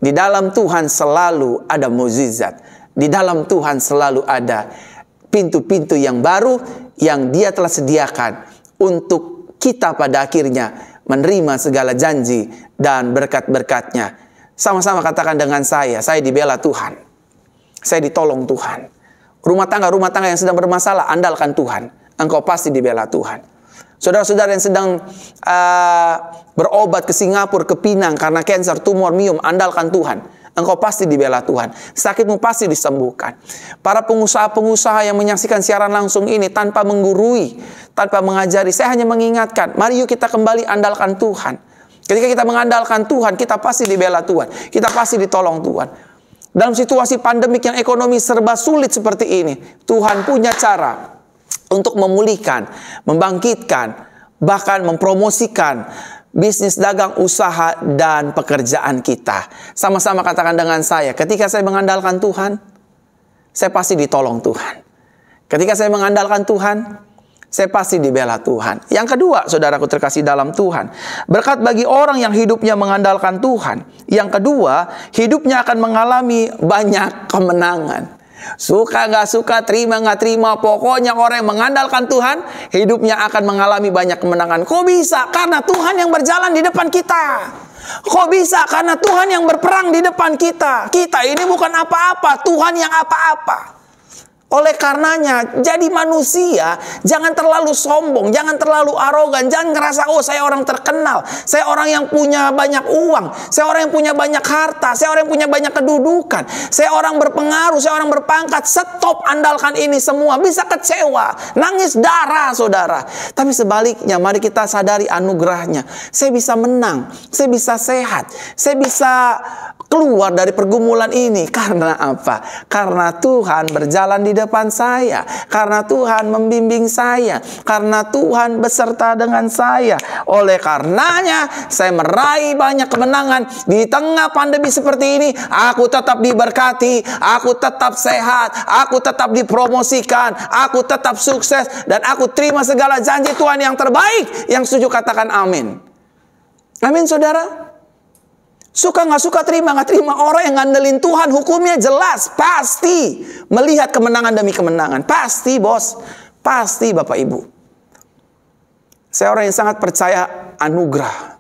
Di dalam Tuhan selalu ada mukjizat. Di dalam Tuhan selalu ada pintu-pintu yang baru yang Dia telah sediakan untuk kita pada akhirnya menerima segala janji dan berkat-berkatnya sama-sama katakan dengan saya, saya dibela Tuhan. Saya ditolong Tuhan. Rumah tangga-rumah tangga yang sedang bermasalah, andalkan Tuhan. Engkau pasti dibela Tuhan. Saudara-saudara yang sedang uh, berobat ke Singapura, ke Pinang karena kanker, tumor, miom, andalkan Tuhan. Engkau pasti dibela Tuhan. Sakitmu pasti disembuhkan. Para pengusaha-pengusaha yang menyaksikan siaran langsung ini tanpa menggurui, tanpa mengajari, saya hanya mengingatkan, mari yuk kita kembali andalkan Tuhan. Ketika kita mengandalkan Tuhan, kita pasti dibela Tuhan. Kita pasti ditolong Tuhan. Dalam situasi pandemik yang ekonomi serba sulit seperti ini, Tuhan punya cara untuk memulihkan, membangkitkan, bahkan mempromosikan bisnis dagang, usaha, dan pekerjaan kita. Sama-sama katakan dengan saya, ketika saya mengandalkan Tuhan, saya pasti ditolong Tuhan. Ketika saya mengandalkan Tuhan, saya pasti dibela Tuhan. Yang kedua, saudaraku terkasih dalam Tuhan, berkat bagi orang yang hidupnya mengandalkan Tuhan. Yang kedua, hidupnya akan mengalami banyak kemenangan. Suka gak suka, terima gak terima, pokoknya orang yang mengandalkan Tuhan, hidupnya akan mengalami banyak kemenangan. Kok bisa? Karena Tuhan yang berjalan di depan kita. Kok bisa? Karena Tuhan yang berperang di depan kita. Kita ini bukan apa-apa, Tuhan yang apa-apa. Oleh karenanya, jadi manusia jangan terlalu sombong, jangan terlalu arogan, jangan ngerasa oh saya orang terkenal, saya orang yang punya banyak uang, saya orang yang punya banyak harta, saya orang yang punya banyak kedudukan, saya orang berpengaruh, saya orang berpangkat. Stop andalkan ini semua, bisa kecewa, nangis darah saudara. Tapi sebaliknya, mari kita sadari anugerahnya. Saya bisa menang, saya bisa sehat, saya bisa keluar dari pergumulan ini. Karena apa? Karena Tuhan berjalan di depan saya. Karena Tuhan membimbing saya. Karena Tuhan beserta dengan saya. Oleh karenanya saya meraih banyak kemenangan. Di tengah pandemi seperti ini, aku tetap diberkati. Aku tetap sehat. Aku tetap dipromosikan. Aku tetap sukses. Dan aku terima segala janji Tuhan yang terbaik. Yang setuju katakan amin. Amin saudara. Suka nggak suka terima nggak terima orang yang ngandelin Tuhan hukumnya jelas pasti melihat kemenangan demi kemenangan pasti bos pasti bapak ibu. Saya orang yang sangat percaya anugerah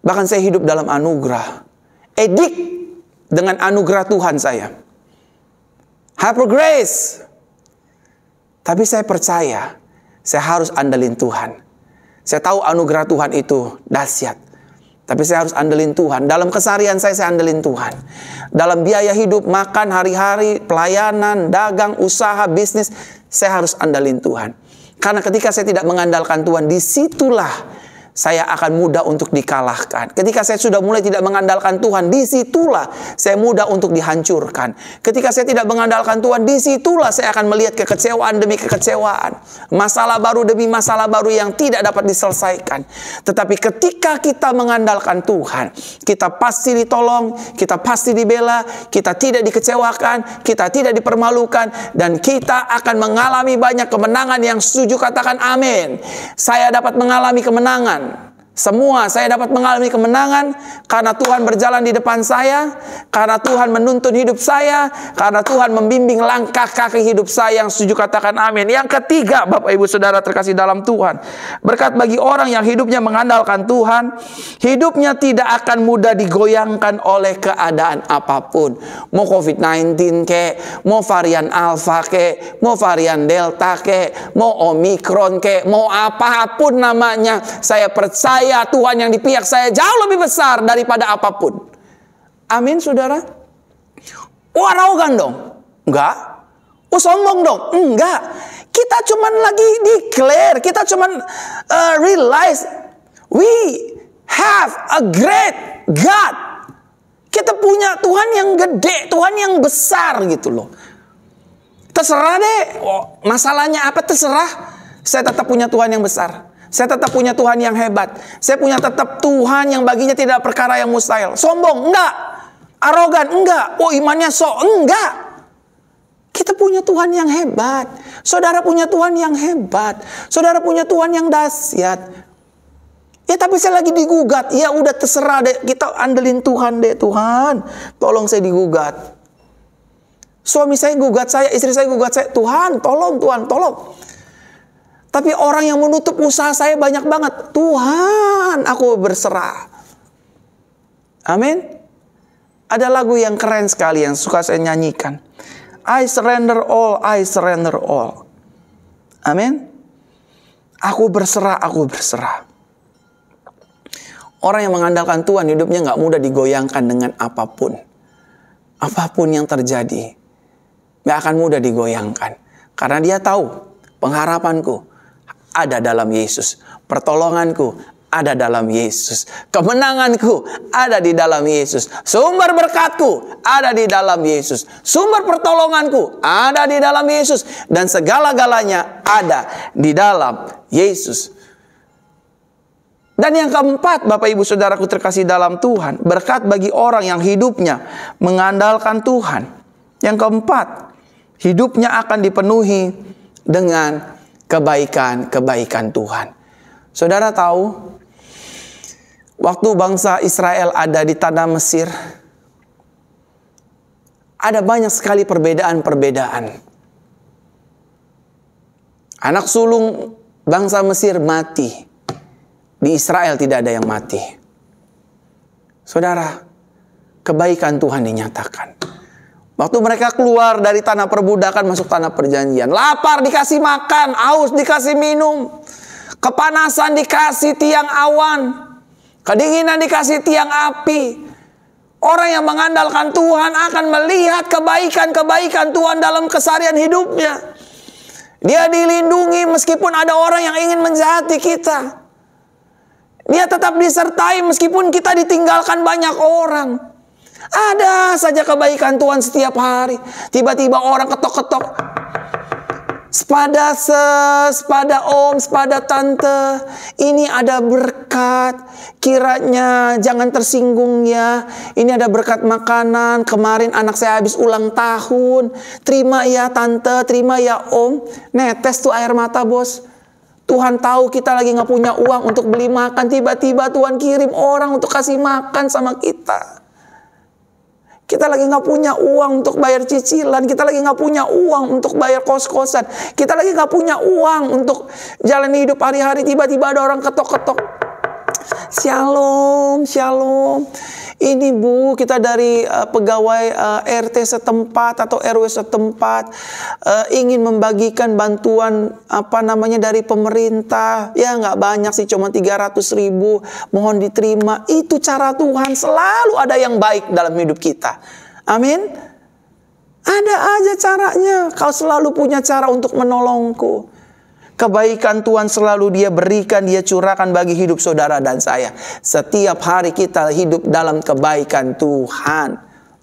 bahkan saya hidup dalam anugerah edik dengan anugerah Tuhan saya hyper grace tapi saya percaya saya harus andelin Tuhan. Saya tahu anugerah Tuhan itu dahsyat. Tapi saya harus andelin Tuhan. Dalam kesarian saya, saya andelin Tuhan. Dalam biaya hidup, makan hari-hari, pelayanan, dagang, usaha, bisnis, saya harus andelin Tuhan. Karena ketika saya tidak mengandalkan Tuhan, disitulah saya akan mudah untuk dikalahkan. Ketika saya sudah mulai tidak mengandalkan Tuhan, disitulah saya mudah untuk dihancurkan. Ketika saya tidak mengandalkan Tuhan, disitulah saya akan melihat kekecewaan demi kekecewaan. Masalah baru demi masalah baru yang tidak dapat diselesaikan. Tetapi ketika kita mengandalkan Tuhan, kita pasti ditolong, kita pasti dibela, kita tidak dikecewakan, kita tidak dipermalukan, dan kita akan mengalami banyak kemenangan yang setuju katakan amin. Saya dapat mengalami kemenangan done Semua saya dapat mengalami kemenangan karena Tuhan berjalan di depan saya, karena Tuhan menuntun hidup saya, karena Tuhan membimbing langkah kaki hidup saya yang setuju katakan amin. Yang ketiga, Bapak Ibu Saudara terkasih dalam Tuhan. Berkat bagi orang yang hidupnya mengandalkan Tuhan, hidupnya tidak akan mudah digoyangkan oleh keadaan apapun. Mau COVID-19 ke, mau varian Alpha ke, mau varian Delta ke, mau Omikron ke, mau apapun namanya, saya percaya saya, Tuhan yang di pihak saya jauh lebih besar daripada apapun. Amin, saudara. Wah, arogan dong. Enggak. Oh, sombong dong. Enggak. Kita cuman lagi declare, kita cuman uh, realize we have a great God. Kita punya Tuhan yang gede, Tuhan yang besar gitu loh. Terserah deh, masalahnya apa terserah. Saya tetap punya Tuhan yang besar. Saya tetap punya Tuhan yang hebat. Saya punya tetap Tuhan yang baginya tidak perkara yang mustahil. Sombong? Enggak. Arogan? Enggak. Oh imannya sok? Enggak. Kita punya Tuhan yang hebat. Saudara punya Tuhan yang hebat. Saudara punya Tuhan yang dahsyat. Ya tapi saya lagi digugat. Ya udah terserah deh. Kita andelin Tuhan deh Tuhan. Tolong saya digugat. Suami saya gugat saya, istri saya gugat saya. Tuhan, tolong Tuhan, tolong. Tapi orang yang menutup usaha saya banyak banget. Tuhan, aku berserah. Amin. Ada lagu yang keren sekali yang suka saya nyanyikan. I surrender all, I surrender all. Amin. Aku berserah, aku berserah. Orang yang mengandalkan Tuhan hidupnya nggak mudah digoyangkan dengan apapun. Apapun yang terjadi, nggak akan mudah digoyangkan. Karena dia tahu pengharapanku, ada dalam Yesus. Pertolonganku ada dalam Yesus. Kemenanganku ada di dalam Yesus. Sumber berkatku ada di dalam Yesus. Sumber pertolonganku ada di dalam Yesus. Dan segala-galanya ada di dalam Yesus. Dan yang keempat, Bapak Ibu Saudaraku terkasih dalam Tuhan, berkat bagi orang yang hidupnya mengandalkan Tuhan. Yang keempat, hidupnya akan dipenuhi dengan kebaikan-kebaikan Tuhan. Saudara tahu, waktu bangsa Israel ada di tanah Mesir, ada banyak sekali perbedaan-perbedaan. Anak sulung bangsa Mesir mati. Di Israel tidak ada yang mati. Saudara, kebaikan Tuhan dinyatakan. Waktu mereka keluar dari tanah perbudakan masuk tanah perjanjian. Lapar dikasih makan, aus dikasih minum. Kepanasan dikasih tiang awan. Kedinginan dikasih tiang api. Orang yang mengandalkan Tuhan akan melihat kebaikan-kebaikan Tuhan dalam kesarian hidupnya. Dia dilindungi meskipun ada orang yang ingin menjahati kita. Dia tetap disertai meskipun kita ditinggalkan banyak orang. Ada saja kebaikan Tuhan setiap hari. Tiba-tiba orang ketok-ketok. Sepada ses, sepada om, sepada tante. Ini ada berkat. Kiranya jangan tersinggung ya. Ini ada berkat makanan. Kemarin anak saya habis ulang tahun. Terima ya tante, terima ya om. Netes tuh air mata bos. Tuhan tahu kita lagi nggak punya uang untuk beli makan. Tiba-tiba Tuhan kirim orang untuk kasih makan sama kita. Kita lagi nggak punya uang untuk bayar cicilan, kita lagi nggak punya uang untuk bayar kos-kosan, kita lagi nggak punya uang untuk jalan hidup hari-hari. Tiba-tiba ada orang ketok-ketok, Shalom, shalom. Ini Bu, kita dari uh, pegawai uh, eh, RT setempat atau RW setempat uh, ingin membagikan bantuan apa namanya dari pemerintah. Ya nggak banyak sih, cuma 300 ribu. Mohon diterima. Itu cara Tuhan selalu ada yang baik dalam hidup kita. Amin. Ada aja caranya. Kau selalu punya cara untuk menolongku. Kebaikan Tuhan selalu dia berikan, dia curahkan bagi hidup saudara dan saya. Setiap hari kita hidup dalam kebaikan Tuhan.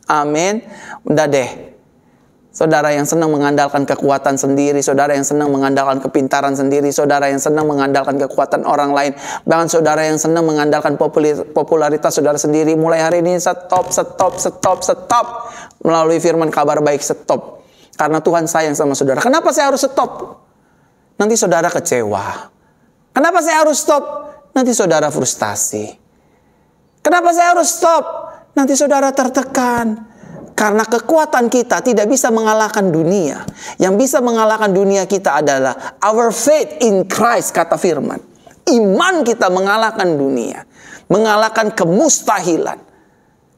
Amin. Udah deh. Saudara yang senang mengandalkan kekuatan sendiri, saudara yang senang mengandalkan kepintaran sendiri, saudara yang senang mengandalkan kekuatan orang lain, bahkan saudara yang senang mengandalkan popularitas saudara sendiri, mulai hari ini stop, stop, stop, stop. Melalui firman kabar baik stop. Karena Tuhan sayang sama saudara. Kenapa saya harus stop? nanti saudara kecewa. Kenapa saya harus stop? Nanti saudara frustasi. Kenapa saya harus stop? Nanti saudara tertekan. Karena kekuatan kita tidak bisa mengalahkan dunia. Yang bisa mengalahkan dunia kita adalah our faith in Christ, kata firman. Iman kita mengalahkan dunia. Mengalahkan kemustahilan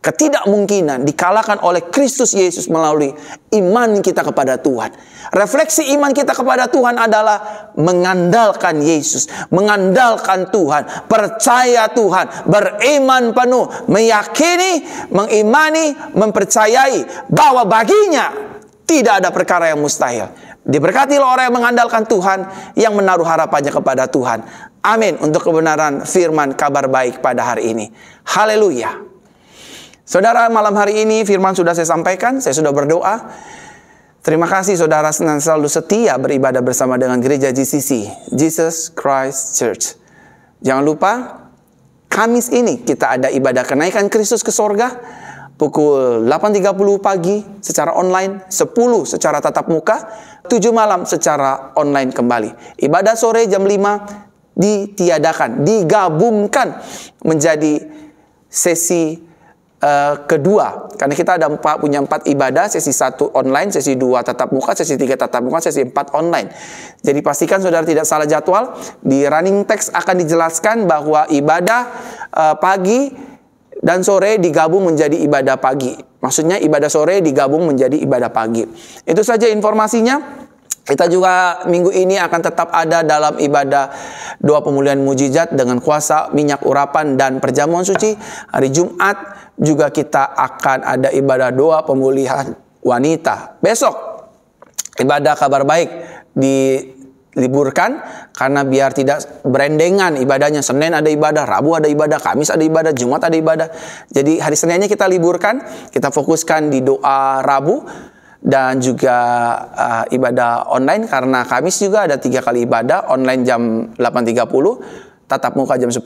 ketidakmungkinan dikalahkan oleh Kristus Yesus melalui iman kita kepada Tuhan. Refleksi iman kita kepada Tuhan adalah mengandalkan Yesus, mengandalkan Tuhan, percaya Tuhan, beriman penuh, meyakini, mengimani, mempercayai bahwa baginya tidak ada perkara yang mustahil. Diberkatilah orang yang mengandalkan Tuhan, yang menaruh harapannya kepada Tuhan. Amin untuk kebenaran firman kabar baik pada hari ini. Haleluya. Saudara, malam hari ini firman sudah saya sampaikan, saya sudah berdoa. Terima kasih saudara senang selalu setia beribadah bersama dengan gereja GCC, Jesus Christ Church. Jangan lupa, Kamis ini kita ada ibadah kenaikan Kristus ke sorga pukul 8.30 pagi secara online, 10 secara tatap muka, 7 malam secara online kembali. Ibadah sore jam 5 ditiadakan, digabungkan menjadi sesi uh, kedua karena kita ada empat, punya empat ibadah sesi satu online sesi dua tatap muka sesi tiga tatap muka sesi empat online jadi pastikan saudara tidak salah jadwal di running text akan dijelaskan bahwa ibadah uh, pagi dan sore digabung menjadi ibadah pagi maksudnya ibadah sore digabung menjadi ibadah pagi itu saja informasinya kita juga minggu ini akan tetap ada dalam ibadah doa pemulihan mujizat dengan kuasa minyak urapan dan perjamuan suci. Hari Jumat juga kita akan ada ibadah doa pemulihan wanita. Besok ibadah kabar baik diliburkan karena biar tidak berendengan ibadahnya. Senin ada ibadah, Rabu ada ibadah, Kamis ada ibadah, Jumat ada ibadah. Jadi hari Seninnya kita liburkan, kita fokuskan di doa Rabu dan juga uh, ibadah online karena Kamis juga ada tiga kali ibadah online jam 8.30, tatap muka jam 10,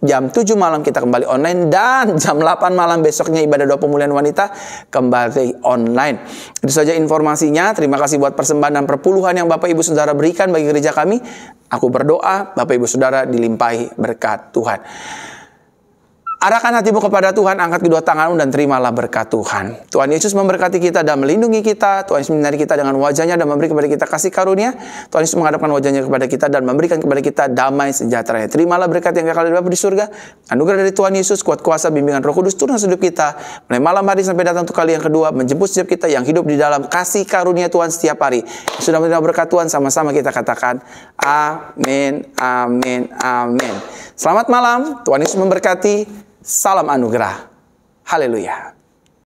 jam 7 malam kita kembali online dan jam 8 malam besoknya ibadah doa pemulihan wanita kembali online. Itu saja informasinya. Terima kasih buat persembahan dan perpuluhan yang Bapak Ibu Saudara berikan bagi gereja kami. Aku berdoa Bapak Ibu Saudara dilimpahi berkat Tuhan. Arahkan hatimu kepada Tuhan, angkat kedua tanganmu dan terimalah berkat Tuhan. Tuhan Yesus memberkati kita dan melindungi kita. Tuhan Yesus menarik kita dengan wajahnya dan memberi kepada kita kasih karunia. Tuhan Yesus menghadapkan wajahnya kepada kita dan memberikan kepada kita damai sejahtera. Terimalah berkat yang kekal di surga. Anugerah dari Tuhan Yesus, kuat kuasa, bimbingan roh kudus, turun hidup kita. Mulai malam hari sampai datang untuk kali yang kedua, menjemput setiap kita yang hidup di dalam kasih karunia Tuhan setiap hari. Sudah menerima berkat Tuhan, sama-sama kita katakan, Amin, Amin, Amin. Selamat malam, Tuhan Yesus memberkati. Salam anugerah. Haleluya.